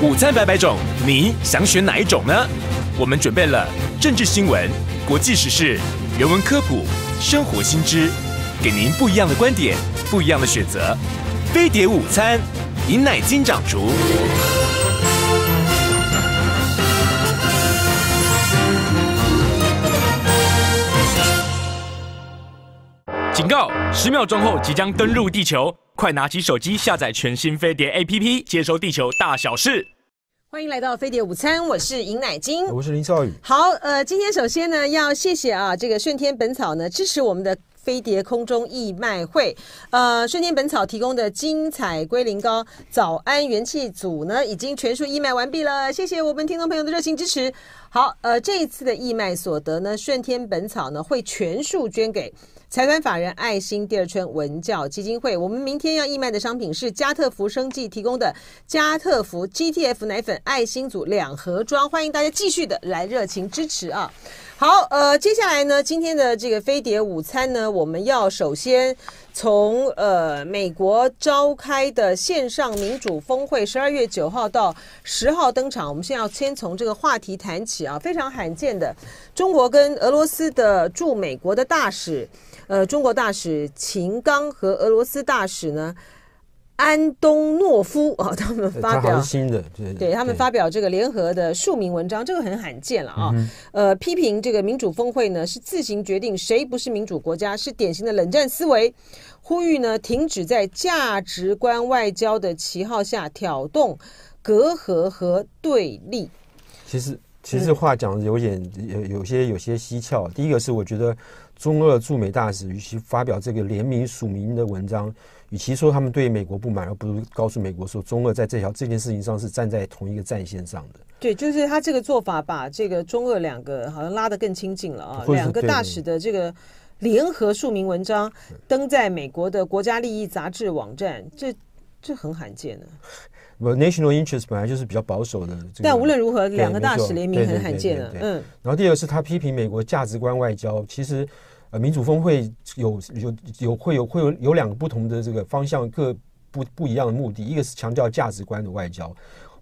午餐百百种，你想选哪一种呢？我们准备了政治新闻、国际时事、人文科普、生活新知，给您不一样的观点，不一样的选择。飞碟午餐，饮奶金掌厨。警告！十秒钟后即将登陆地球。快拿起手机下载全新飞碟 APP，接收地球大小事。欢迎来到飞碟午餐，我是尹乃金，我是林少宇。好，呃，今天首先呢，要谢谢啊，这个顺天本草呢，支持我们的飞碟空中义卖会。呃，顺天本草提供的精彩龟苓膏、早安元气组呢，已经全数义卖完毕了。谢谢我们听众朋友的热情支持。好，呃，这一次的义卖所得呢，顺天本草呢，会全数捐给。财团法人爱心第二圈文教基金会，我们明天要义卖的商品是家特福生技提供的家特福 GTF 奶粉爱心组两盒装，欢迎大家继续的来热情支持啊！好，呃，接下来呢，今天的这个飞碟午餐呢，我们要首先从呃美国召开的线上民主峰会，十二月九号到十号登场。我们先要先从这个话题谈起啊，非常罕见的，中国跟俄罗斯的驻美国的大使，呃，中国大使秦刚和俄罗斯大使呢。安东诺夫啊，他们发表新的对，他们发表这个联合的署名文章，这个很罕见了啊。呃，批评这个民主峰会呢，是自行决定谁不是民主国家，是典型的冷战思维。呼吁呢，停止在价值观外交的旗号下挑动隔阂和对立。其实，其实话讲的有点有有些有些蹊跷。第一个是，我觉得中俄驻美大使，与其发表这个联名署名的文章。与其说他们对美国不满，而不如告诉美国说，中俄在这条这件事情上是站在同一个战线上的。对，就是他这个做法，把这个中俄两个好像拉得更亲近了啊。两个大使的这个联合署名文章登在美国的《国家利益》杂志网站，这这很罕见的。National Interest 本来就是比较保守的，但无论如何，两个大使联名很罕见啊。嗯。然后第二个是他批评美国价值观外交，其实。呃，民主峰会有有有会有会有有两个不同的这个方向，各不不一样的目的。一个是强调价值观的外交，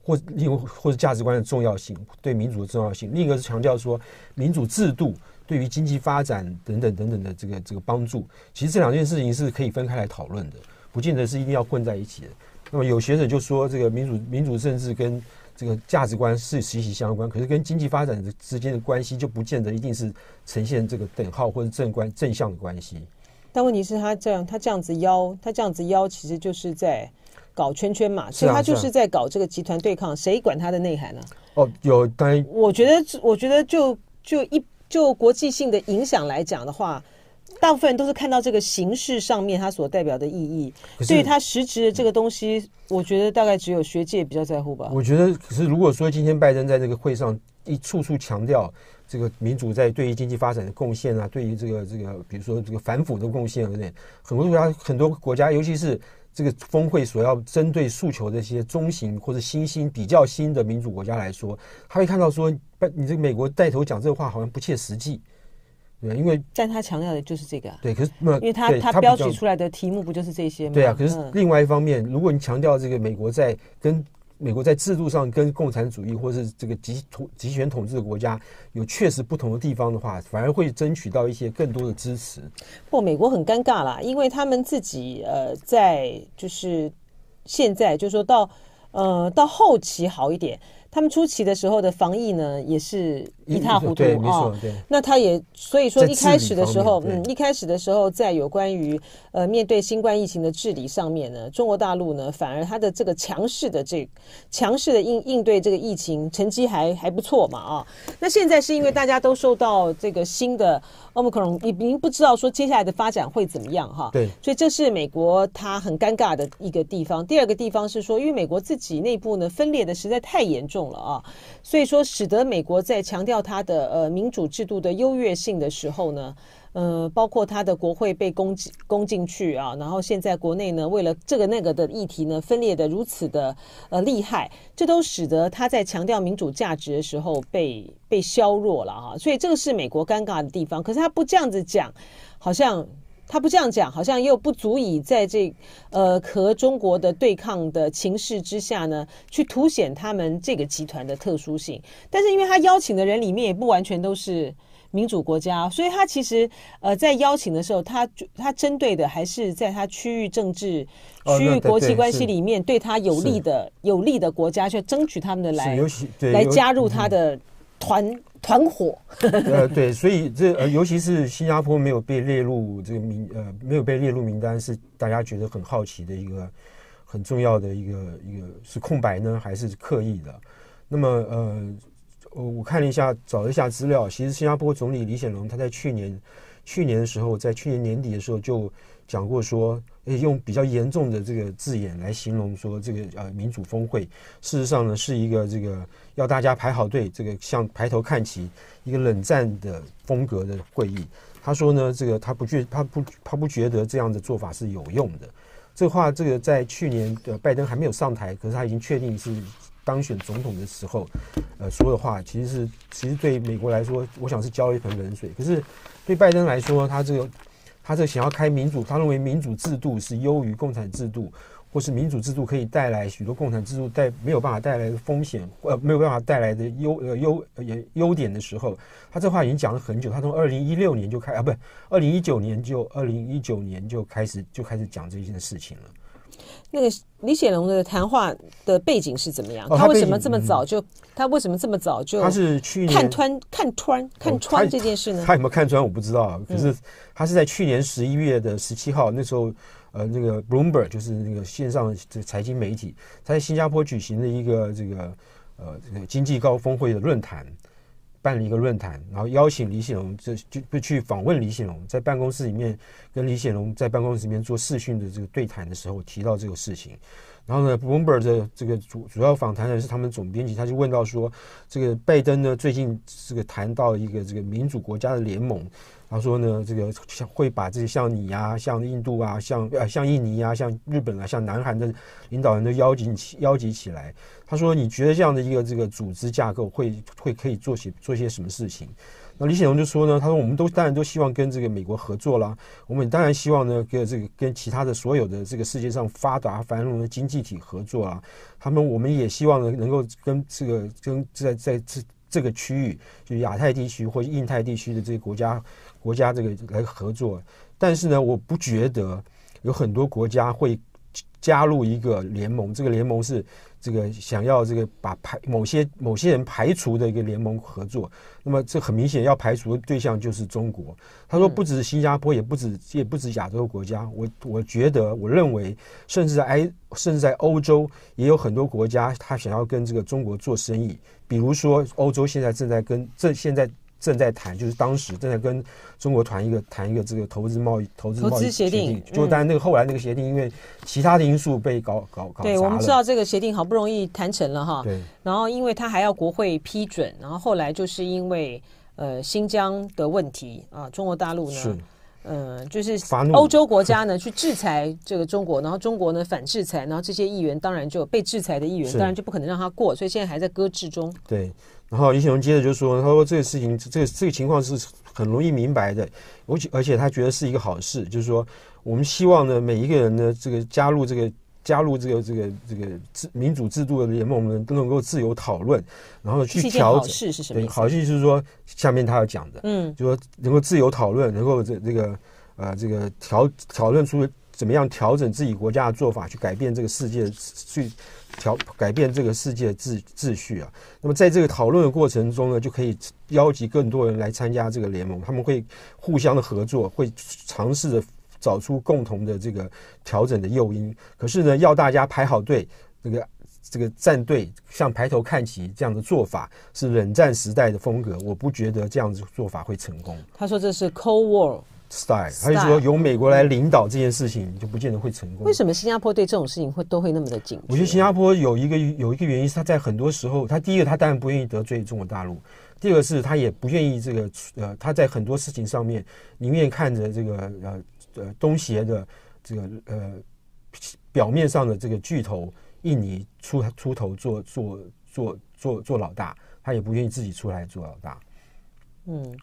或另或者价值观的重要性对民主的重要性；另一个是强调说民主制度对于经济发展等等等等的这个这个帮助。其实这两件事情是可以分开来讨论的，不见得是一定要混在一起的。那么有学者就说，这个民主民主政治跟这个价值观是息息相关，可是跟经济发展的之间的关系就不见得一定是呈现这个等号或者正关正向的关系。但问题是他这样，他这样子邀，他这样子邀，其实就是在搞圈圈嘛，所以他就是在搞这个集团对抗，谁管他的内涵呢？哦，有，但我觉得，我觉得就就一就国际性的影响来讲的话。大部分人都是看到这个形式上面它所代表的意义，对于它实质的这个东西，我觉得大概只有学界比较在乎吧。我觉得，可是如果说今天拜登在这个会上一处处强调这个民主在对于经济发展的贡献啊，对于这个这个比如说这个反腐的贡献，有点很多国家很多国家，尤其是这个峰会所要针对诉求这些中型或者新兴比较新的民主国家来说，他会看到说，你这个美国带头讲这话好像不切实际。对，因为但他强调的就是这个啊。对，可是因为他他标举出来的题目不就是这些吗？对啊，可是另外一方面，如果你强调这个美国在跟美国在制度上跟共产主义或是这个集统集权统治的国家有确实不同的地方的话，反而会争取到一些更多的支持。不，美国很尴尬啦，因为他们自己呃，在就是现在就说到呃到后期好一点，他们初期的时候的防疫呢也是。一塌糊涂啊！那他也所以说一开始的时候，嗯，一开始的时候，在有关于呃面对新冠疫情的治理上面呢，中国大陆呢反而他的这个强势的这强势的应应对这个疫情成绩还还不错嘛啊！那现在是因为大家都受到这个新的奥密克戎，你您不知道说接下来的发展会怎么样哈？对，所以这是美国它很尴尬的一个地方。第二个地方是说，因为美国自己内部呢分裂的实在太严重了啊，所以说使得美国在强调。到他的呃民主制度的优越性的时候呢，呃，包括他的国会被攻击攻进去啊，然后现在国内呢，为了这个那个的议题呢，分裂的如此的呃厉害，这都使得他在强调民主价值的时候被被削弱了啊，所以这个是美国尴尬的地方，可是他不这样子讲，好像。他不这样讲，好像又不足以在这呃和中国的对抗的情势之下呢，去凸显他们这个集团的特殊性。但是，因为他邀请的人里面也不完全都是民主国家，所以他其实呃在邀请的时候，他他针对的还是在他区域政治、区域国际关系里面对他有利的、有利的国家，去争取他们的来，来加入他的团。团伙，呃，对，所以这呃，尤其是新加坡没有被列入这个名，呃，没有被列入名单，是大家觉得很好奇的一个很重要的一个一个是空白呢，还是刻意的？那么，呃，我我看了一下，找了一下资料，其实新加坡总理李显龙他在去年去年的时候，在去年年底的时候就讲过说，用比较严重的这个字眼来形容说，这个呃民主峰会，事实上呢是一个这个。要大家排好队，这个像排头看齐，一个冷战的风格的会议。他说呢，这个他不觉，他不他不觉得这样的做法是有用的。这话，这个在去年呃拜登还没有上台，可是他已经确定是当选总统的时候，呃说的话，其实是其实对美国来说，我想是浇一盆冷水。可是对拜登来说，他这个他这想要开民主，他认为民主制度是优于共产制度。或是民主制度可以带来许多共产制度带没有办法带来的风险，呃，没有办法带来的优呃优也优点的时候，他这话已经讲了很久。他从二零一六年就开啊，不是二零一九年就二零一九年就开始就开始讲这件事情了。那个李显龙的谈话的背景是怎么样？他为什么这么早就他为什么这么早就他是去看穿看穿看穿这件事呢？他有没有看穿我不知道。可是他是在去年十一月的十七号那时候。呃，那个 Bloomberg 就是那个线上这财经媒体，他在新加坡举行的一个这个呃这个经济高峰会的论坛，办了一个论坛，然后邀请李显龙，这就去访问李显龙，在办公室里面跟李显龙在办公室里面做视讯的这个对谈的时候，提到这个事情。然后呢，Bloomberg 的这个主主要访谈人是他们总编辑，他就问到说，这个拜登呢最近这个谈到一个这个民主国家的联盟。他说呢，这个会把这些像你啊、像印度啊、像呃、像印尼啊、像日本啊、像南韩的领导人都邀集起邀集起来。他说，你觉得这样的一个这个组织架构会会可以做些做些什么事情？那李显龙就说呢，他说，我们都当然都希望跟这个美国合作啦，我们当然希望呢，跟这个跟其他的所有的这个世界上发达繁荣的经济体合作啊。他们我们也希望呢，能够跟这个跟在在这这个区域，就亚太地区或印太地区的这些国家。国家这个来合作，但是呢，我不觉得有很多国家会加入一个联盟。这个联盟是这个想要这个把排某些某些人排除的一个联盟合作。那么这很明显要排除的对象就是中国。他说，不只是新加坡，也不止也不止亚洲国家。我我觉得，我认为，甚至在埃，甚至在欧洲也有很多国家，他想要跟这个中国做生意。比如说，欧洲现在正在跟这现在。正在谈，就是当时正在跟中国团一个谈一个这个投资贸易投资协定，就但那个后来那个协定，因为其他的因素被搞搞搞对，我们知道这个协定好不容易谈成了哈，对，然后因为他还要国会批准，然后后来就是因为呃新疆的问题啊，中国大陆呢，是嗯就是欧洲国家呢去制裁这个中国，然后中国呢反制裁，然后这些议员当然就被制裁的议员当然就不可能让他过，所以现在还在搁置中，对。然后李小龙接着就说：“他说这个事情，这个这个情况是很容易明白的，而且而且他觉得是一个好事，就是说我们希望呢，每一个人呢，这个加入这个加入这个这个这个制民主制度的联盟，我们都能够自由讨论，然后去调。好事是什么？好事就是说下面他要讲的，嗯，就说能够自由讨论，能够这这个呃这个调讨论出。”怎么样调整自己国家的做法，去改变这个世界去调改变这个世界秩秩序啊？那么在这个讨论的过程中呢，就可以邀集更多人来参加这个联盟，他们会互相的合作，会尝试着找出共同的这个调整的诱因。可是呢，要大家排好队，这个这个站队，像排头看齐这样的做法是冷战时代的风格，我不觉得这样子做法会成功。他说这是 Cold War。style，他就说由美国来领导这件事情就不见得会成功。为什么新加坡对这种事情会都会那么的紧？我觉得新加坡有一个有一个原因是他在很多时候，他第一个他当然不愿意得罪中国大陆，第二个是他也不愿意这个呃他在很多事情上面宁愿看着这个呃呃东协的这个呃表面上的这个巨头印尼出出头做做做做做老大，他也不愿意自己出来做老大。嗯。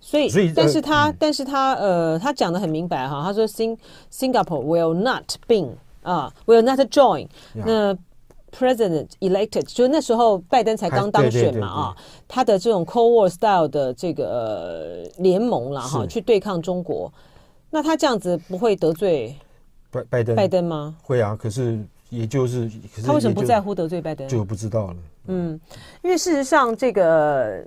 所以，但是他，但是他，呃，他讲的很明白哈。他说，Sing Singapore will not be, 啊，will not join。那 President elected，就那时候拜登才刚当选嘛啊，他的这种 Cold War style 的这个联盟了哈，去对抗中国。那他这样子不会得罪拜拜登拜登吗？会啊，可是也就是他为什么不在乎得罪拜登就不知道了。嗯，因为事实上这个。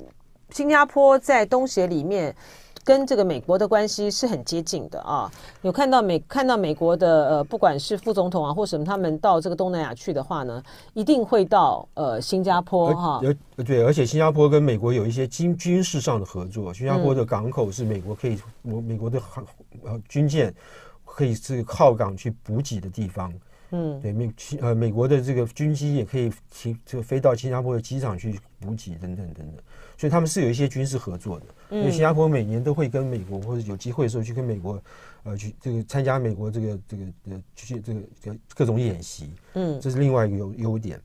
新加坡在东协里面跟这个美国的关系是很接近的啊，有看到美看到美国的呃，不管是副总统啊或什么，他们到这个东南亚去的话呢，一定会到呃新加坡哈。对，而且新加坡跟美国有一些军军事上的合作，新加坡的港口是美国可以，美美国的航呃军舰可以是靠港去补给的地方。嗯，对美呃美国的这个军机也可以青就飞到新加坡的机场去补给等等等等。所以他们是有一些军事合作的，因为新加坡每年都会跟美国或者有机会的时候去跟美国，呃，去这个参加美国这个这个呃去这个这各种演习。嗯，这是另外一个优优点。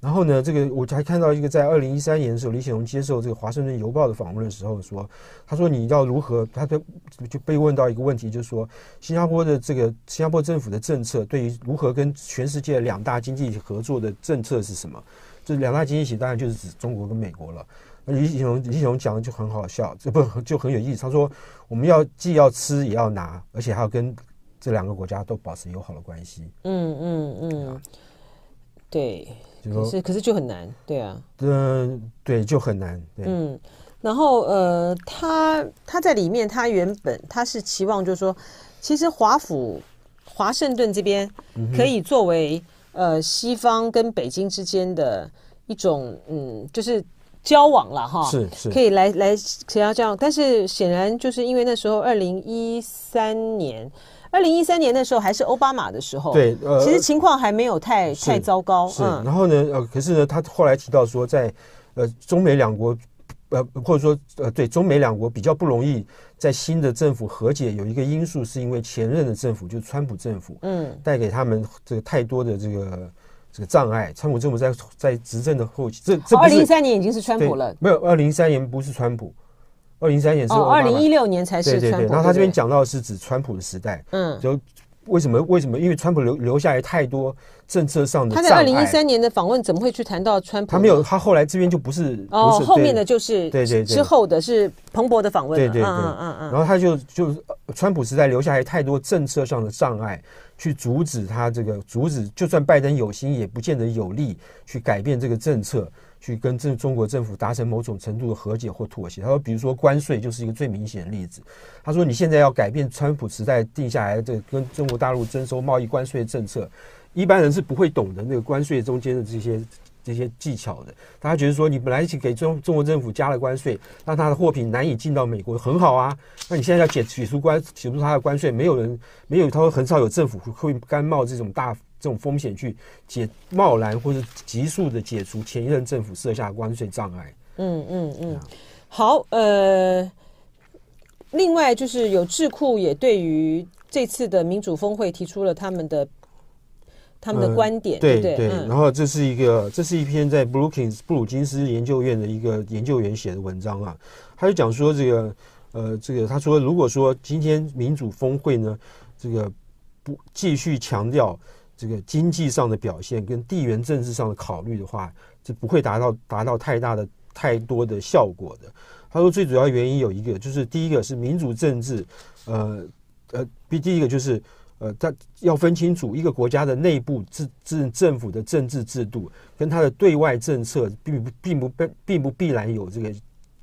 然后呢，这个我还看到一个，在二零一三年的时候，李显龙接受这个《华盛顿邮报》的访问的时候说，他说你要如何？他的就被问到一个问题，就是说新加坡的这个新加坡政府的政策对于如何跟全世界两大经济合作的政策是什么？这两大经济体当然就是指中国跟美国了。李希荣，李希荣讲的就很好笑，这不就很有意思。他说：“我们要既要吃也要拿，而且还要跟这两个国家都保持友好的关系。”嗯嗯嗯，对，是，可是就很难，对啊，嗯，对，就很难，对，嗯。然后呃，他他在里面，他原本他是期望，就是说，其实华府、华盛顿这边可以作为呃西方跟北京之间的一种，嗯，就是。交往了哈，是是，可以来来，想要这样。但是显然就是因为那时候，二零一三年，二零一三年那时候还是奥巴马的时候，对，呃，其实情况还没有太太糟糕。是，然后呢，呃，可是呢，他后来提到说，在呃中美两国，呃或者说呃对中美两国比较不容易在新的政府和解，有一个因素是因为前任的政府就是川普政府，嗯，带给他们这个太多的这个。这个障碍，川普政府在在执政的后期，这这二零一三年已经是川普了，没有二零一三年不是川普，二零一三年是二零一六年才是川普。然后他这边讲到是指川普的时代，嗯，就为什么为什么？因为川普留留下来太多政策上的他在二零一三年的访问怎么会去谈到川普？他没有，他后来这边就不是哦，后面的就是对对之后的是彭博的访问，对对对嗯嗯。然后他就就川普时代留下来太多政策上的障碍。去阻止他这个阻止，就算拜登有心，也不见得有力去改变这个政策，去跟政中国政府达成某种程度的和解或妥协。他说，比如说关税就是一个最明显的例子。他说，你现在要改变川普时代定下来的这跟中国大陆征收贸易关税政策，一般人是不会懂得那个关税中间的这些。这些技巧的，大家觉得说，你本来是经给中中国政府加了关税，让他的货品难以进到美国，很好啊。那你现在要解解除关解除他的关税，没有人没有，他会很少有政府会甘冒这种大这种风险去解贸然或者急速的解除前一任政府设下的关税障碍。嗯嗯嗯，好，呃，另外就是有智库也对于这次的民主峰会提出了他们的。他们的观点，对对，然后这是一个，这是一篇在布鲁金斯布鲁金斯研究院的一个研究员写的文章啊，他就讲说这个，呃，这个他说，如果说今天民主峰会呢，这个不继续强调这个经济上的表现跟地缘政治上的考虑的话，就不会达到达到太大的太多的效果的。他说最主要原因有一个，就是第一个是民主政治，呃呃，第第一个就是。呃，他要分清楚一个国家的内部制制政府的政治制度，跟他的对外政策并不并不并并不必然有这个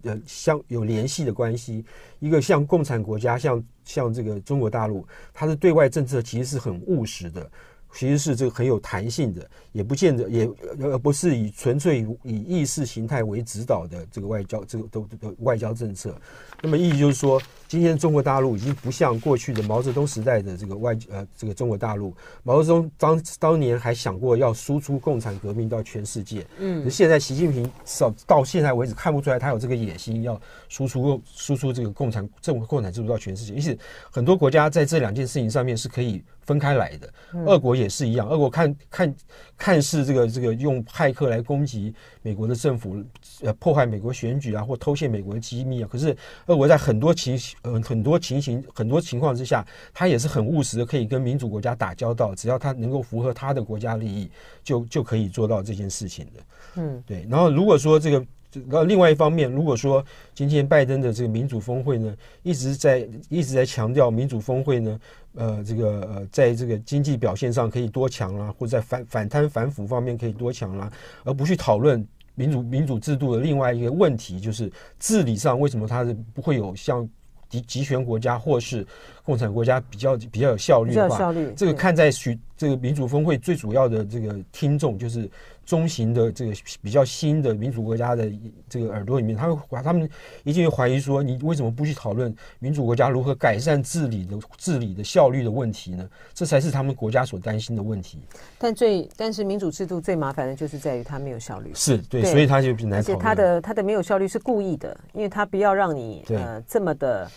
呃相有联系的关系。一个像共产国家，像像这个中国大陆，它的对外政策其实是很务实的，其实是这个很有弹性的，也不见得也呃不是以纯粹以意识形态为指导的这个外交这个都都外交政策。那么意思就是说。今天中国大陆已经不像过去的毛泽东时代的这个外，呃，这个中国大陆，毛泽东当当年还想过要输出共产革命到全世界，嗯，现在习近平到到现在为止看不出来他有这个野心要输出输出这个共产，政共产制度到全世界，因此很多国家在这两件事情上面是可以分开来的，俄国也是一样，俄国看看看似这个这个用骇客来攻击。美国的政府呃破坏美国选举啊，或偷窃美国机密啊。可是俄国在很多情呃很多情形很多情况之下，他也是很务实的，可以跟民主国家打交道，只要他能够符合他的国家利益，就就可以做到这件事情的。嗯，对。然后如果说这个，另外一方面，如果说今天拜登的这个民主峰会呢，一直在一直在强调民主峰会呢，呃，这个呃，在这个经济表现上可以多强啦，或者在反反贪反腐方面可以多强啦，而不去讨论。民主民主制度的另外一个问题就是治理上，为什么它是不会有像集集权国家或是？共产国家比较比较有效率，这个看在许这个民主峰会最主要的这个听众就是中型的这个比较新的民主国家的这个耳朵里面，他会把他们一定会怀疑说，你为什么不去讨论民主国家如何改善治理的治理的效率的问题呢？这才是他们国家所担心的问题。但最但是民主制度最麻烦的就是在于它没有效率。是对，所以他就比较难讨论。他的他的没有效率是故意的，因为他不要让你呃这么的。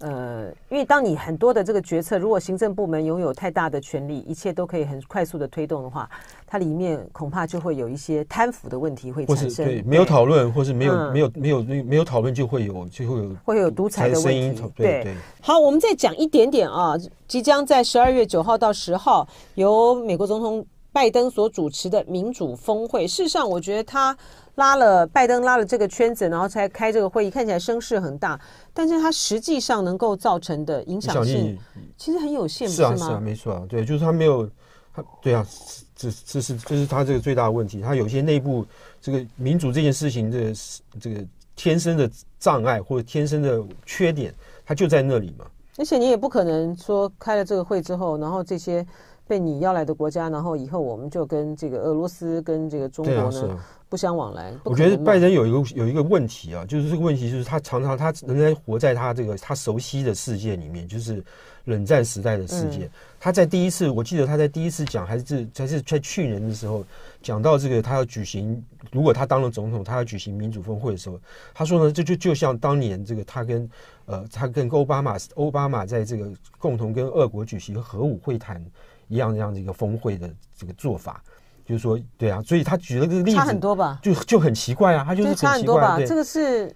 呃，因为当你很多的这个决策，如果行政部门拥有太大的权力，一切都可以很快速的推动的话，它里面恐怕就会有一些贪腐的问题会产生。对，没有讨论，或是没有、没有、没有、没有讨论，就会有，就会有，会有独裁的声音。对对。好，我们再讲一点点啊，即将在十二月九号到十号由美国总统拜登所主持的民主峰会，事实上，我觉得他。拉了拜登拉了这个圈子，然后才开这个会议，看起来声势很大，但是他实际上能够造成的影响性其实很有限，是吗？是啊，是啊，没错，对，就是他没有他，对啊，这这是这是他这个最大的问题，他有些内部这个民主这件事情的这个天生的障碍或者天生的缺点，他就在那里嘛。而且你也不可能说开了这个会之后，然后这些被你要来的国家，然后以后我们就跟这个俄罗斯跟这个中国呢？不相往来。我觉得拜登有一个有一个问题啊，就是这个问题就是他常常他仍然活在他这个他熟悉的世界里面，就是冷战时代的世界。他在第一次，我记得他在第一次讲还是还是在去年的时候讲到这个他要举行，如果他当了总统，他要举行民主峰会的时候，他说呢，这就就像当年这个他跟呃他跟奥巴马奥巴马在这个共同跟俄国举行核武会谈一样样的一个峰会的这个做法。就是说，对啊，所以他举了个例子，差很多吧，就就很奇怪啊，他就是差很多吧，这个是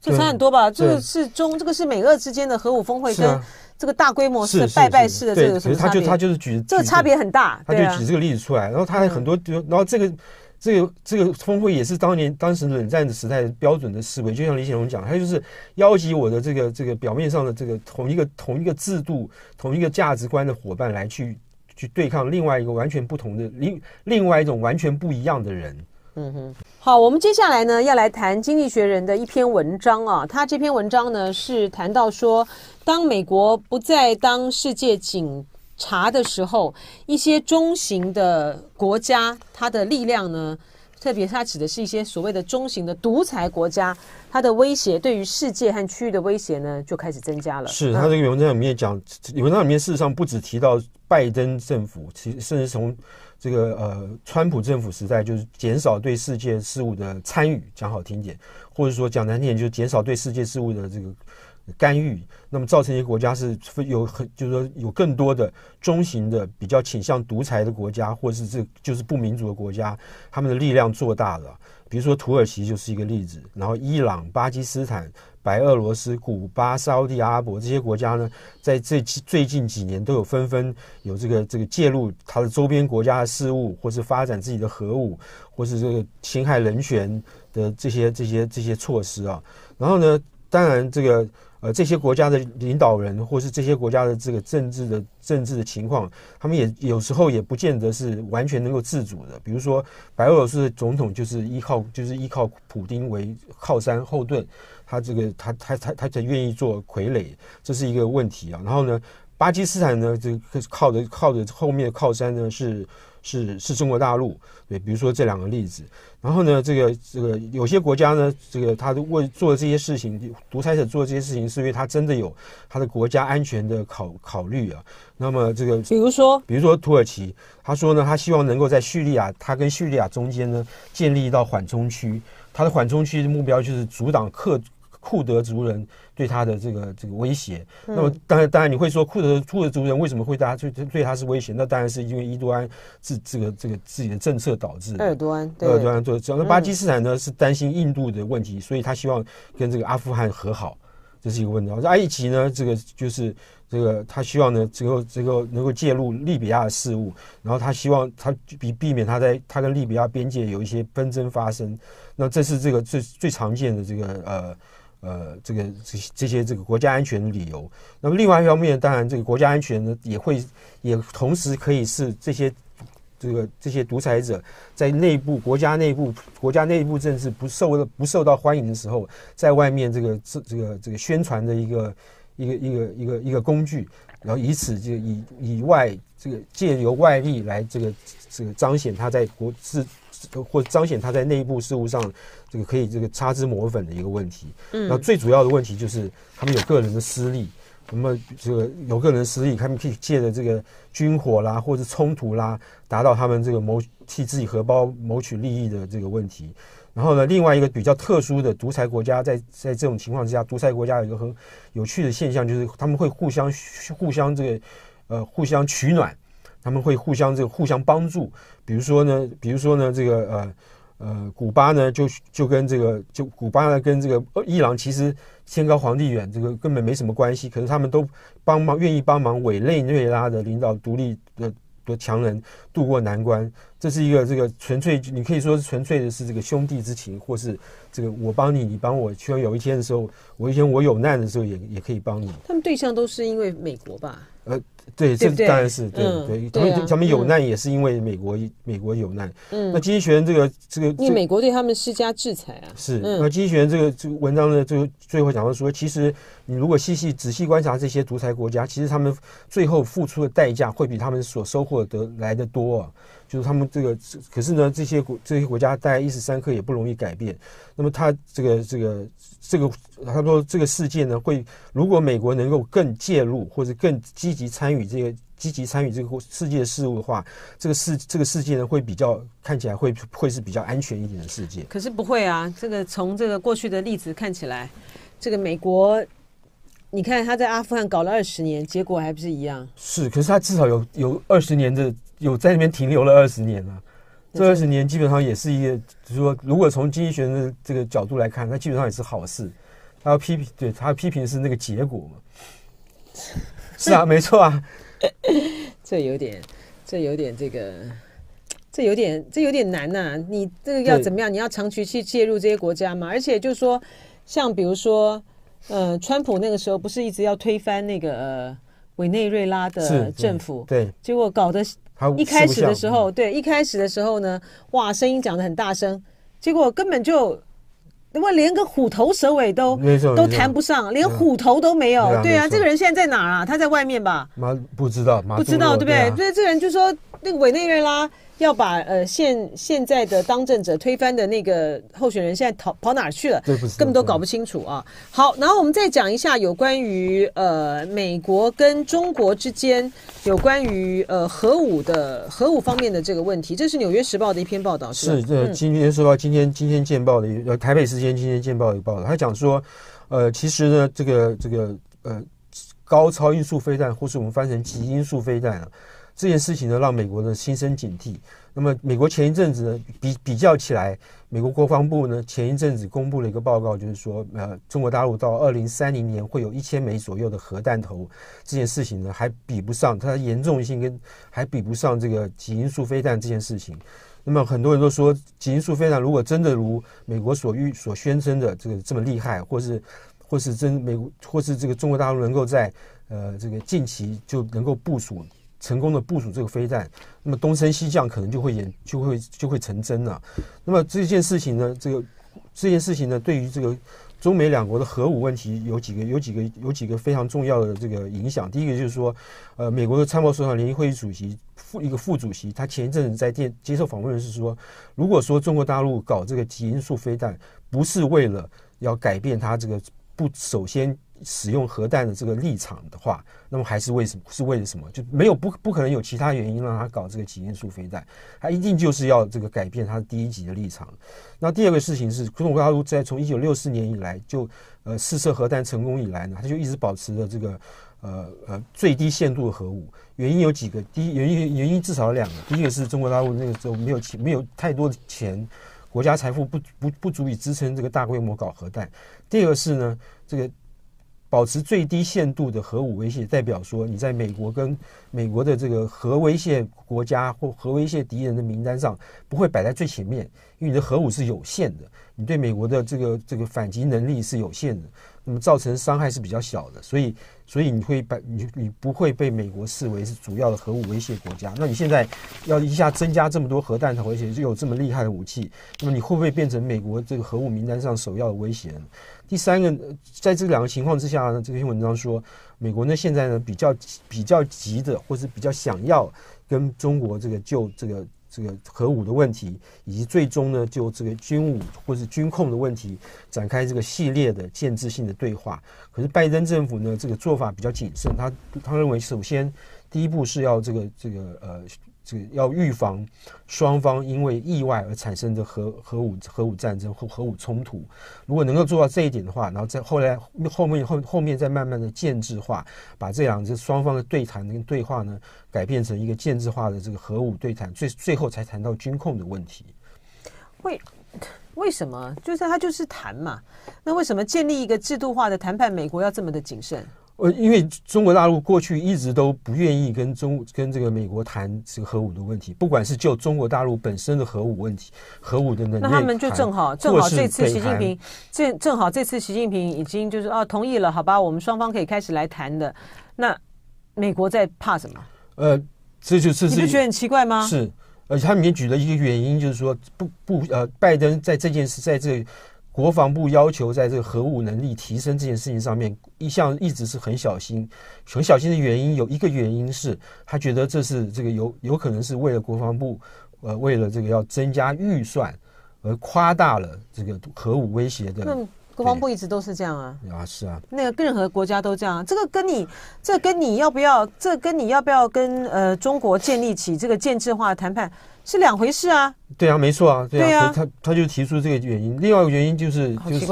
就差很多吧，这个是中，这个是美俄之间的核武峰会跟这个大规模的拜拜式的这个，所以他就他就是举这个差别很大，他就举这个例子出来，然后他还很多，就然后这个这个这个峰会也是当年当时冷战的时代标准的思维，就像李显龙讲，他就是邀集我的这个这个表面上的这个同一个同一个制度、同一个价值观的伙伴来去。去对抗另外一个完全不同的另另外一种完全不一样的人。嗯哼，好，我们接下来呢要来谈《经济学人》的一篇文章啊。他这篇文章呢是谈到说，当美国不再当世界警察的时候，一些中型的国家，它的力量呢，特别是他指的是一些所谓的中型的独裁国家，它的威胁对于世界和区域的威胁呢就开始增加了。是他这个文章里面讲，文章里面事实上不止提到。拜登政府其实，甚至从这个呃，川普政府时代，就是减少对世界事务的参与，讲好听点，或者说讲难听点，就是减少对世界事务的这个干预。那么造成一个国家是有很，就是说有更多的中型的、比较倾向独裁的国家，或者是这就是不民主的国家，他们的力量做大了。比如说土耳其就是一个例子，然后伊朗、巴基斯坦。白俄罗斯、古巴、沙地阿拉伯这些国家呢，在这最近几年都有纷纷有这个这个介入它的周边国家的事务，或是发展自己的核武，或是这个侵害人权的这些这些这些措施啊。然后呢，当然这个呃这些国家的领导人，或是这些国家的这个政治的政治的情况，他们也有时候也不见得是完全能够自主的。比如说，白俄罗斯总统就是依靠就是依靠普丁为靠山后盾。他这个，他他他他才愿意做傀儡，这是一个问题啊。然后呢，巴基斯坦呢，这个靠着靠着后面的靠山呢是是是中国大陆。对，比如说这两个例子。然后呢，这个这个有些国家呢，这个他为做这些事情，独裁者做这些事情，是因为他真的有他的国家安全的考考虑啊。那么这个，比如说，比如说土耳其，他说呢，他希望能够在叙利亚，他跟叙利亚中间呢建立一道缓冲区。他的缓冲区的目标就是阻挡克。库德族人对他的这个这个威胁，那么当然当然你会说库德库德族人为什么会对他对对他是威胁？那当然是因为伊杜安自这个这个自己的政策导致。埃尔多安埃尔多安对，主要巴基斯坦呢是担心印度的问题，所以他希望跟这个阿富汗和好，这是一个问题。而埃及呢，这个就是这个他希望呢，这个这个能够介入利比亚的事务，然后他希望他避避免他在他跟利比亚边界有一些纷争发生。那这是这个最最常见的这个呃。呃，这个、这、这些、这个国家安全的理由。那么，另外一方面，当然，这个国家安全呢，也会也同时可以是这些这个这些独裁者在内部国家内部 国家内部政治不受不受到欢迎的时候，在外面这个这这个这个宣传的一个一个一个一个一个工具，然后以此就以以外。这个借由外力来这个这个彰显他在国自或彰显他在内部事务上这个可以这个擦脂抹粉的一个问题。嗯，那最主要的问题就是他们有个人的私利，那么这个有个人私利，他们可以借着这个军火啦或者冲突啦，达到他们这个谋替自己荷包谋取利益的这个问题。然后呢，另外一个比较特殊的独裁国家，在在这种情况之下，独裁国家有一个很有趣的现象，就是他们会互相互相这个。呃，互相取暖，他们会互相这个互相帮助。比如说呢，比如说呢，这个呃呃，古巴呢就就跟这个就古巴呢跟这个伊朗，其实天高皇帝远，这个根本没什么关系。可是他们都帮忙，愿意帮忙委内瑞拉的领导独立的的强人渡过难关。这是一个这个纯粹，你可以说是纯粹的是这个兄弟之情，或是这个我帮你，你帮我。希望有一天的时候，我一天我有难的时候，也也可以帮你。他们对象都是因为美国吧？呃。对，这当然是对对，他们他们有难也是因为美国美国有难。嗯，那经济学人这个这个，因为美国对他们施加制裁啊。是，那经济学人这个这个文章的最最后讲到说，其实你如果细细仔细观察这些独裁国家，其实他们最后付出的代价会比他们所收获得来的多。就是他们这个，可是呢，这些国这些国家大概一时三刻也不容易改变。那么他这个这个这个，他说这个世界呢，会如果美国能够更介入或者更积极参与这个积极参与这个世界事务的话，这个世这个世界呢，会比较看起来会会是比较安全一点的世界。可是不会啊，这个从这个过去的例子看起来，这个美国，你看他在阿富汗搞了二十年，结果还不是一样？是，可是他至少有有二十年的。有在那边停留了二十年了，这二十年基本上也是一个，就是说，如果从经济学的这个角度来看，那基本上也是好事。他要批评，对他批评是那个结果嘛？是啊，没错啊。这有点，这有点这个，这有点，这有点难呐。你这个要怎么样？你要长期去介入这些国家嘛？而且就是说，像比如说，呃，川普那个时候不是一直要推翻那个？呃。委内瑞拉的政府，对，结果搞得一开始的时候，对，一开始的时候呢，哇，声音讲得很大声，结果根本就，连个虎头蛇尾都都谈不上，连虎头都没有，对啊，这个人现在在哪啊？他在外面吧？妈不知道，不知道，对不对？所以这个人就说，那个委内瑞拉。要把呃现现在的当政者推翻的那个候选人现在逃跑哪去了？根本都搞不清楚啊！好，然后我们再讲一下有关于呃美国跟中国之间有关于呃核武的核武方面的这个问题。这是《纽约时报》的一篇报道，是这今天时报》今天今天见报的呃台北时间今天见报一个报道，他讲说呃其实呢这个这个呃高超音速飞弹，或是我们翻成极音速飞弹啊。这件事情呢，让美国的心生警惕。那么，美国前一阵子呢比比较起来，美国国防部呢前一阵子公布了一个报告，就是说，呃，中国大陆到二零三零年会有一千枚左右的核弹头。这件事情呢，还比不上它的严重性，跟还比不上这个基因素飞弹这件事情。那么，很多人都说，基因素飞弹如果真的如美国所预所宣称的这个这么厉害，或是或是真美国或是这个中国大陆能够在呃这个近期就能够部署。成功的部署这个飞弹，那么东升西降可能就会演就会就会成真了。那么这件事情呢，这个这件事情呢，对于这个中美两国的核武问题有几个有几个有几个非常重要的这个影响。第一个就是说，呃，美国的参谋长联席会议主席副一个副主席，他前一阵子在电接受访问时说，如果说中国大陆搞这个极音速飞弹，不是为了要改变它这个不首先。使用核弹的这个立场的话，那么还是为什么？是为了什么？就没有不不可能有其他原因让他搞这个极限速飞弹，他一定就是要这个改变他第一级的立场。那第二个事情是，中国大陆在从一九六四年以来就呃试射核弹成功以来呢，他就一直保持着这个呃呃最低限度的核武。原因有几个，第一原因原因至少两个：第一个是中国大陆那个时候没有钱，没有太多的钱，国家财富不不不足以支撑这个大规模搞核弹；第二个是呢这个。保持最低限度的核武威胁，代表说你在美国跟美国的这个核威胁国家或核威胁敌人的名单上不会摆在最前面，因为你的核武是有限的，你对美国的这个这个反击能力是有限的，那么造成伤害是比较小的，所以所以你会把你你不会被美国视为是主要的核武威胁国家。那你现在要一下增加这么多核弹头而且又有这么厉害的武器，那么你会不会变成美国这个核武名单上首要的威胁？第三个，在这两个情况之下呢，这篇文章说，美国呢现在呢比较比较急的，或是比较想要跟中国这个就这个这个核武的问题，以及最终呢就这个军武或是军控的问题展开这个系列的建制性的对话。可是拜登政府呢这个做法比较谨慎，他他认为首先第一步是要这个这个呃。这个要预防双方因为意外而产生的核核武核武战争或核武冲突，如果能够做到这一点的话，然后再后来后面后后面再慢慢的建制化，把这两这双方的对谈跟对话呢，改变成一个建制化的这个核武对谈，最最后才谈到军控的问题。为为什么就是他就是谈嘛？那为什么建立一个制度化的谈判，美国要这么的谨慎？呃，因为中国大陆过去一直都不愿意跟中跟这个美国谈这个核武的问题，不管是就中国大陆本身的核武问题、核武等等。那他们就正好正好这次习近平这正好这次习近平已经就是啊同意了，好吧，我们双方可以开始来谈的。那美国在怕什么？呃，这就是你不觉得很奇怪吗？是，而且他里面举了一个原因，就是说不不呃，拜登在这件事在这个。国防部要求在这个核武能力提升这件事情上面，一向一直是很小心、很小心的原因，有一个原因是他觉得这是这个有有可能是为了国防部，呃，为了这个要增加预算而夸大了这个核武威胁的。那国防部一直都是这样啊？啊，是啊。那个任何国家都这样，啊。这个跟你这跟你要不要这跟你要不要跟呃中国建立起这个建制化谈判？是两回事啊！对啊，没错啊，对啊，他他就提出这个原因。另外一个原因就是，就是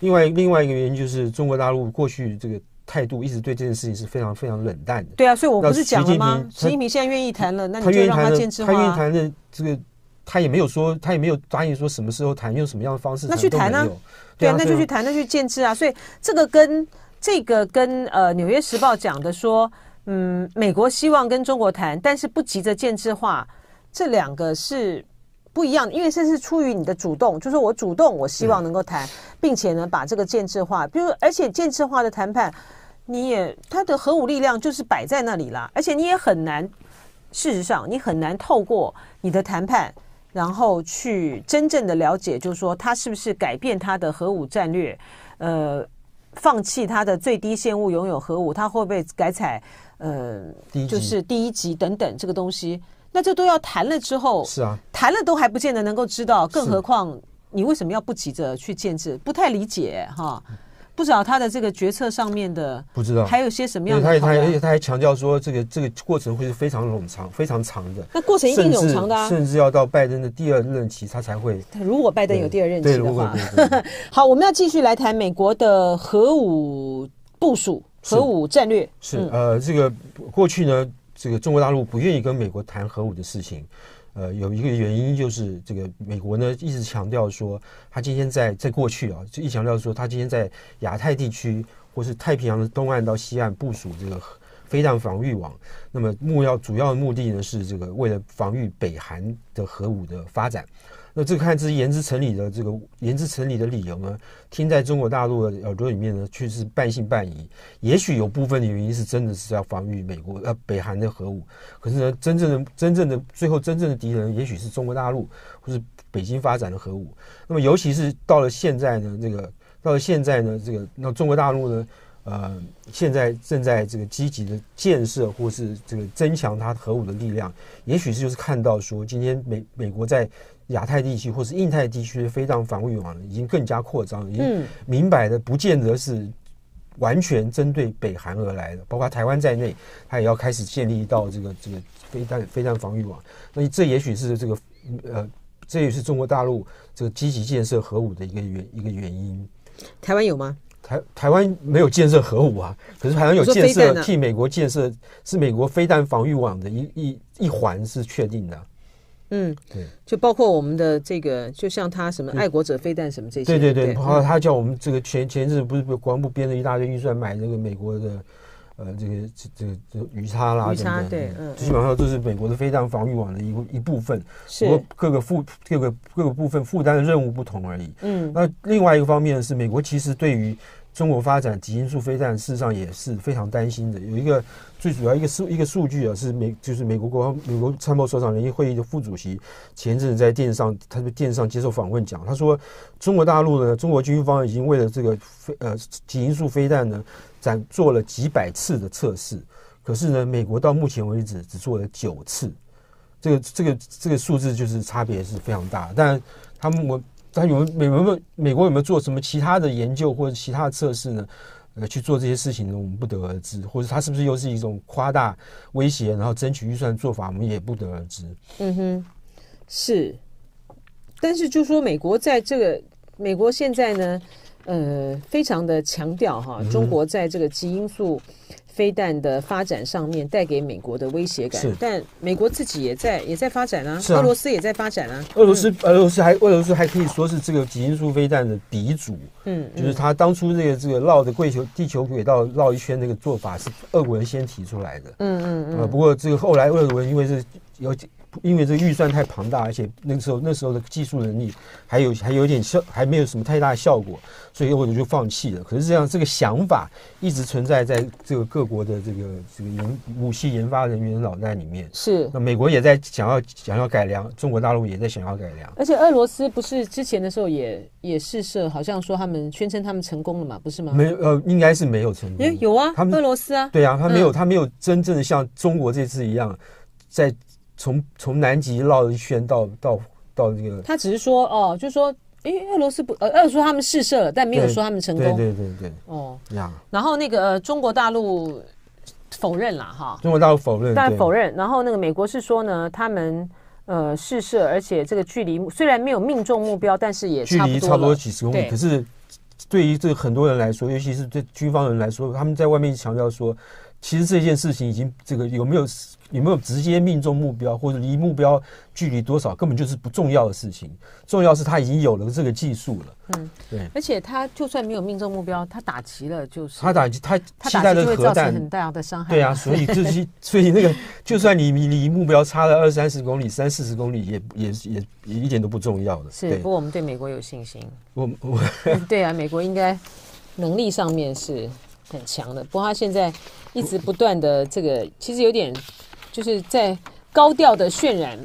另外另外一个原因就是，中国大陆过去这个态度一直对这件事情是非常非常冷淡的。对啊，所以我不是讲了吗？习近平现在愿意谈了，那你就让他建制化。他愿意谈的，这个他也没有说，他也没有答应说什么时候谈，用什么样的方式。那去谈啊，对啊，那就去谈，那就建制啊。所以这个跟这个跟呃《纽约时报》讲的说，嗯，美国希望跟中国谈，但是不急着建制化。这两个是不一样的，因为这是出于你的主动，就是我主动，我希望能够谈，并且呢，把这个建制化，比如而且建制化的谈判，你也它的核武力量就是摆在那里了，而且你也很难，事实上你很难透过你的谈判，然后去真正的了解，就是说他是不是改变他的核武战略，呃，放弃他的最低限物拥有核武，他会不会改采呃，就是第一级等等这个东西。那这都要谈了之后，是啊，谈了都还不见得能够知道，更何况你为什么要不急着去建制？不太理解哈，不知道他的这个决策上面的，不知道还有些什么样的。他他他还强调说，这个这个过程会是非常冗长、非常长的。那过程一定冗长啊，甚至要到拜登的第二任期他才会。如果拜登有第二任期的话，好，我们要继续来谈美国的核武部署、核武战略。是呃，这个过去呢。这个中国大陆不愿意跟美国谈核武的事情，呃，有一个原因就是这个美国呢一直强调说，他今天在在过去啊，就一强调说他今天在亚太地区或是太平洋的东岸到西岸部署这个飞弹防御网，那么目要主要的目的呢是这个为了防御北韩的核武的发展。那这个看之言之成理的这个言之成理的理由呢，听在中国大陆的耳朵里面呢，却是半信半疑。也许有部分的原因是真的是要防御美国呃北韩的核武，可是呢，真正的真正的最后真正的敌人，也许是中国大陆或是北京发展的核武。那么尤其是到了现在呢，这个到了现在呢，这个那中国大陆呢，呃，现在正在这个积极的建设或是这个增强它核武的力量，也许是就是看到说今天美美国在。亚太地区或是印太地区的飞弹防御网已经更加扩张，经明摆的不见得是完全针对北韩而来的，包括台湾在内，它也要开始建立到这个这个飞弹飞弹防御网。那这也许是这个呃，这也是中国大陆这个积极建设核武的一个原一个原因。台湾有吗？台台湾没有建设核武啊，可是台湾有建设替美国建设是美国飞弹防御网的一一一环是确定的。嗯，对，就包括我们的这个，就像他什么爱国者飞弹什么这些，对对对，包括他叫我们这个前前日不是国防部编了一大堆预算买那个美国的，呃，这个这这这鱼叉啦，鱼叉对，嗯，基本上都是美国的飞弹防御网的一一部分，是，不过各个负各个各个部分负担的任务不同而已。嗯，那另外一个方面是美国其实对于。中国发展极音速飞弹，事实上也是非常担心的。有一个最主要一个数一个数据啊，是美就是美国国防美国参谋首长联席会议的副主席，前阵子在电视上，他在电视上接受访问讲，他说，中国大陆呢，中国军方已经为了这个飞呃极音速飞弹呢，展做了几百次的测试，可是呢，美国到目前为止只做了九次，这个这个这个数字就是差别是非常大。但他们我。他有没、没、美国有没有做什么其他的研究或者其他的测试呢？呃，去做这些事情，呢，我们不得而知。或者他是不是又是一种夸大威胁，然后争取预算的做法，我们也不得而知。嗯哼，是。但是就说美国在这个美国现在呢？呃，非常的强调哈，中国在这个基因素飞弹的发展上面带给美国的威胁感，但美国自己也在也在发展啊，俄罗斯也在发展啊，俄罗斯俄罗斯还俄罗斯还可以说是这个基因素飞弹的鼻祖，嗯，就是他当初这个这个绕着跪球地球轨道绕一圈那个做法是俄国先提出来的，嗯嗯嗯，不过这个后来俄国因为是有。因为这个预算太庞大，而且那个时候那时候的技术能力还有还有点效，还没有什么太大的效果，所以我就放弃了。可是这样这个想法一直存在在这个各国的这个这个研武器研发人员脑袋里面。是，那美国也在想要想要改良，中国大陆也在想要改良。而且俄罗斯不是之前的时候也也试射，好像说他们宣称他们成功了嘛，不是吗？没有，呃，应该是没有成。诶，有啊，他们俄罗斯啊。对啊，他没有他没有真正的像中国这次一样在。从从南极绕一圈到到到这个，他只是说哦，就是说哎，俄罗斯不呃，斯他们试射了，但没有说他们成功。对对对，哦，然后那个中国大陆否认了哈，中国大陆否认，但否认。然后那个美国是说呢，他们呃试射，而且这个距离虽然没有命中目标，但是也距离差不多几十公里。可是对于这很多人来说，尤其是对军方人来说，他们在外面强调说。其实这件事情已经这个有没有有没有直接命中目标或者离目标距离多少根本就是不重要的事情，重要是他已经有了这个技术了。嗯，对。而且他就算没有命中目标，他打齐了就是。他打齐他他打这个核弹，很大的伤害。对啊，所以就是 所以那个，就算你你离目标差了二三十公里、三四十公里，也也也也一点都不重要的。是，不过我们对美国有信心。我我。对啊，美国应该能力上面是。很强的，不过他现在一直不断的这个，其实有点就是在高调的渲染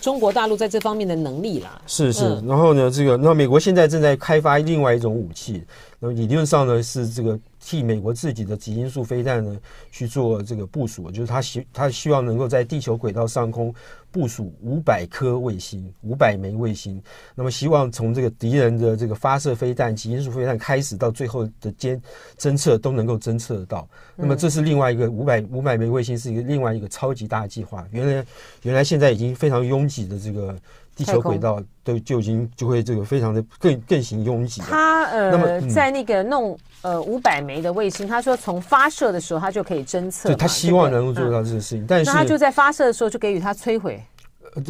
中国大陆在这方面的能力啦。是是，然后呢，这个那美国现在正在开发另外一种武器，那理论上呢是这个替美国自己的极音速飞弹呢去做这个部署，就是他希他希望能够在地球轨道上空。部署五百颗卫星，五百枚卫星，那么希望从这个敌人的这个发射飞弹、及因素飞弹开始，到最后的监侦测都能够侦测得到。那么这是另外一个五百五百枚卫星是一个另外一个超级大计划。原来原来现在已经非常拥挤的这个地球轨道都就已经就会这个非常的更更形拥挤。他呃，那么在那个弄呃五百枚的卫星，他说从发射的时候他就可以侦测，他希望能够做到这个事情，但是他就在发射的时候就给予他摧毁。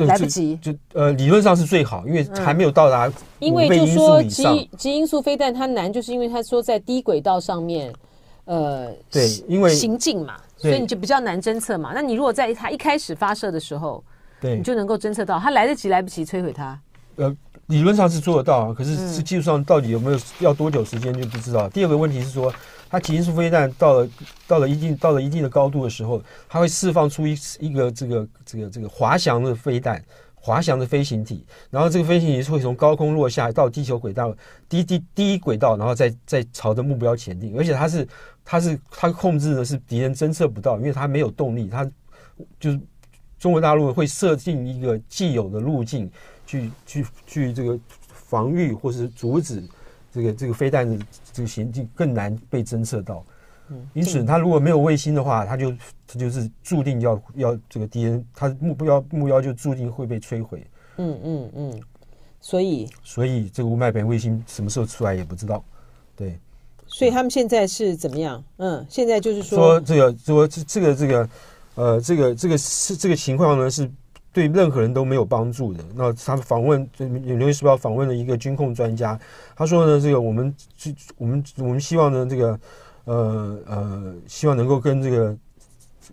来不及，就呃，理论上是最好，因为还没有到达。因为就说，极极因素飞弹它难，就是因为它说在低轨道上面，呃，对，因为行进嘛，所以你就比较难侦测嘛。那你如果在它一开始发射的时候，对，你就能够侦测到，它来得及，来不及摧毁它。呃，理论上是做得到，可是技术上到底有没有要多久时间就不知道。第二个问题是说。它极速飞弹到了，到了一定到了一定的高度的时候，它会释放出一一个这个这个这个滑翔的飞弹，滑翔的飞行体，然后这个飞行体会从高空落下到地球轨道低低低轨道，然后再再朝着目标前进，而且它是它是它控制的是敌人侦测不到，因为它没有动力，它就是中国大陆会设定一个既有的路径去去去这个防御或是阻止。这个这个飞弹的这个行径更难被侦测到，嗯，因此它如果没有卫星的话，它就它就是注定要要这个敌人，它目标目标就注定会被摧毁。嗯嗯嗯，所以所以这个雾霾版卫星什么时候出来也不知道，对，所以他们现在是怎么样？嗯，现在就是说说这个说这这个这个呃这个这个是这个情况呢是。对任何人都没有帮助的。那他访问，这，纽约时报访问了一个军控专家，他说呢，这个我们，我们，我们希望呢，这个，呃呃，希望能够跟这个，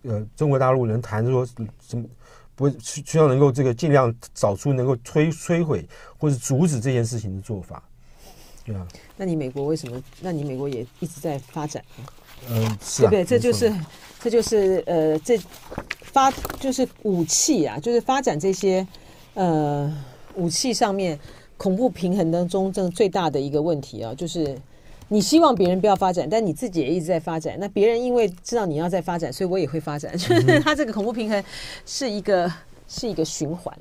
呃，中国大陆人谈，说怎么不需要能够这个尽量找出能够摧摧毁或者阻止这件事情的做法。对啊，那你美国为什么？那你美国也一直在发展。嗯，对不对？这就是，这就是呃，这发就是武器啊，就是发展这些呃武器上面恐怖平衡当中这最大的一个问题啊，就是你希望别人不要发展，但你自己也一直在发展，那别人因为知道你要在发展，所以我也会发展，就是他这个恐怖平衡是一个。是一个循环，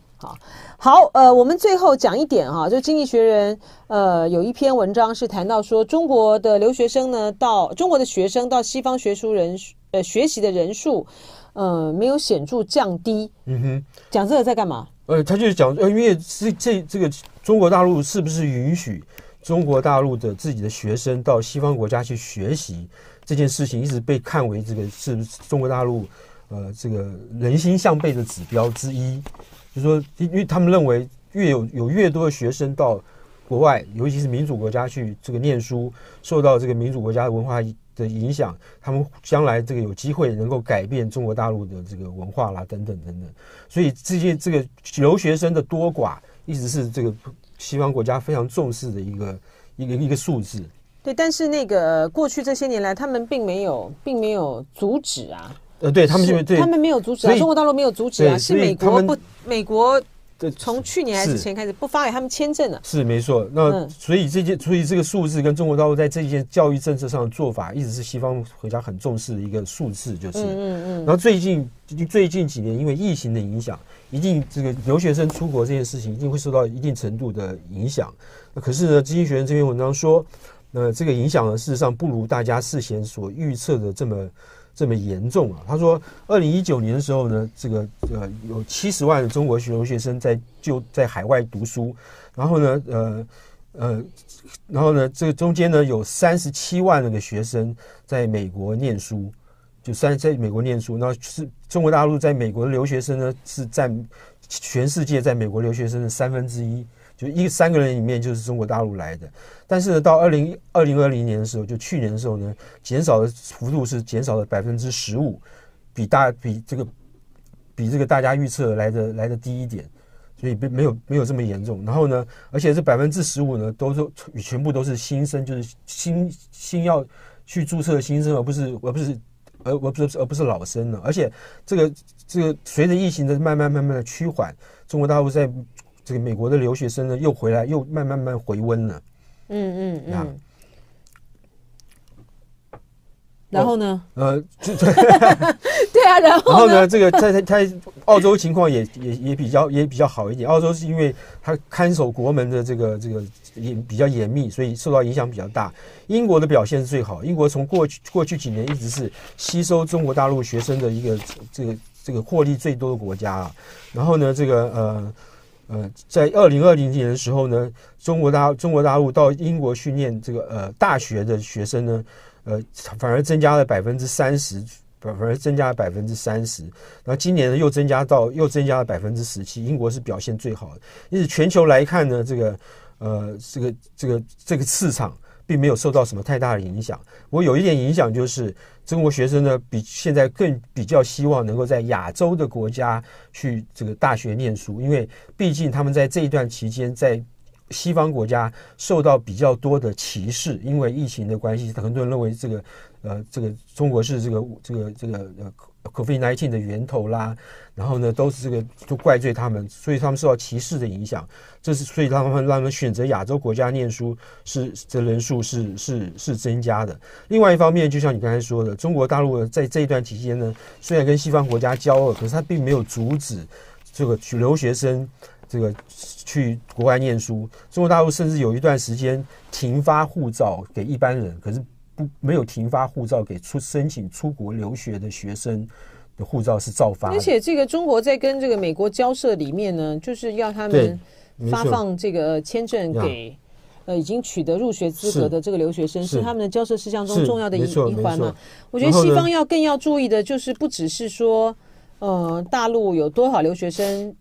好，呃，我们最后讲一点哈，就经济学人》呃有一篇文章是谈到说，中国的留学生呢，到中国的学生到西方学术人呃学习的人数，呃，没有显著降低。嗯哼，讲这个在干嘛？呃，他就是讲呃，因为这这这个中国大陆是不是允许中国大陆的自己的学生到西方国家去学习这件事情，一直被看为这个是中国大陆。呃，这个人心向背的指标之一，就是说，因为他们认为越有有越多的学生到国外，尤其是民主国家去这个念书，受到这个民主国家的文化的影响，他们将来这个有机会能够改变中国大陆的这个文化啦，等等等等。所以这些这个留学生的多寡，一直是这个西方国家非常重视的一个一个一个数字。对，但是那个过去这些年来，他们并没有并没有阻止啊。呃，对他们这对，他们没有阻止，啊，中国大陆没有阻止，啊，是美国不，美国从去年还是前开始不发给他们签证了。是没错，那所以这些，所以这个数字跟中国大陆在这些教育政策上的做法，一直是西方国家很重视的一个数字，就是。嗯嗯。然后最近最近几年，因为疫情的影响，一定这个留学生出国这件事情一定会受到一定程度的影响。那可是呢，《经济学院这篇文章说，那这个影响呢，事实上不如大家事先所预测的这么。这么严重啊！他说，二零一九年的时候呢，这个呃有七十万中国留学生在就在海外读书，然后呢，呃呃，然后呢，这个中间呢有三十七万那个学生在美国念书，就三在美国念书，那是中国大陆在美国的留学生呢是占全世界在美国留学生的三分之一。就一三个人里面就是中国大陆来的，但是到二零二零二零年的时候，就去年的时候呢，减少的幅度是减少了百分之十五，比大比这个比这个大家预测来的来的低一点，所以没没有没有这么严重。然后呢，而且这百分之十五呢，都是全部都是新生，就是新新要去注册新生，而不是而不是而而不是而不是老生了。而且这个这个随着疫情的慢慢慢慢的趋缓，中国大陆在。这个美国的留学生呢，又回来，又慢、慢慢回温了。嗯嗯嗯。然后呢？呃，对 对啊，然后然后呢？这个他他他，澳洲情况也也也比较也比较好一点。澳洲是因为他看守国门的这个这个也比较严密，所以受到影响比较大。英国的表现是最好。英国从过去过去几年一直是吸收中国大陆学生的一个这个这个获利最多的国家啊。然后呢，这个呃。呃，在二零二零年的时候呢，中国大中国大陆到英国训练这个呃大学的学生呢，呃，反而增加了百分之三十，反而增加了百分之三十。然后今年呢，又增加到又增加了百分之十七，英国是表现最好的。因此，全球来看呢，这个呃，这个这个这个市场并没有受到什么太大的影响。我有一点影响就是。中国学生呢，比现在更比较希望能够在亚洲的国家去这个大学念书，因为毕竟他们在这一段期间在西方国家受到比较多的歧视，因为疫情的关系，很多人认为这个呃，这个中国是这个这个这个呃。COVID-19 的源头啦，然后呢，都是这个都怪罪他们，所以他们受到歧视的影响，这是所以让他们让他们选择亚洲国家念书是这人数是是是增加的。另外一方面，就像你刚才说的，中国大陆在这一段期间呢，虽然跟西方国家交恶，可是他并没有阻止这个留学生这个去国外念书。中国大陆甚至有一段时间停发护照给一般人，可是。没有停发护照，给出申请出国留学的学生的护照是照发。而且这个中国在跟这个美国交涉里面呢，就是要他们发放这个签证给呃已经取得入学资格的这个留学生，是他们的交涉事项中重要的一一环嘛？我觉得西方要更要注意的，就是不只是说呃大陆有多少留学生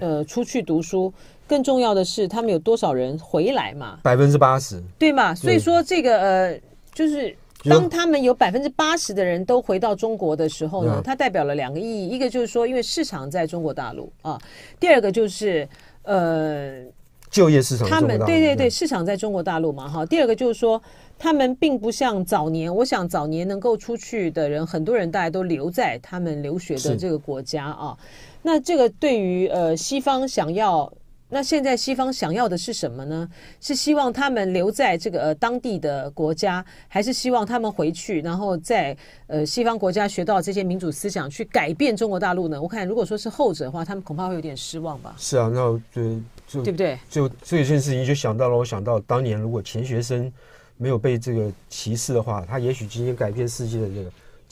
呃出去读书，更重要的是他们有多少人回来嘛？百分之八十，对嘛？所以说这个呃。就是当他们有百分之八十的人都回到中国的时候呢，它代表了两个意义：一个就是说，因为市场在中国大陆啊；第二个就是呃，就业市场他们对对对，市场在中国大陆嘛。哈，第二个就是说，他们并不像早年，我想早年能够出去的人，很多人大家都留在他们留学的这个国家啊。那这个对于呃西方想要。那现在西方想要的是什么呢？是希望他们留在这个当地的国家，还是希望他们回去，然后在呃西方国家学到这些民主思想，去改变中国大陆呢？我看如果说是后者的话，他们恐怕会有点失望吧。是啊，那对就对不对？就这件事情，就想到了，我想到当年如果钱学森没有被这个歧视的话，他也许今天改变世界的这个。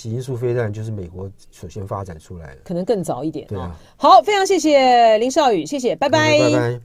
因素飞弹就是美国首先发展出来的，可能更早一点。对啊，好，非常谢谢林少宇，谢谢，拜拜。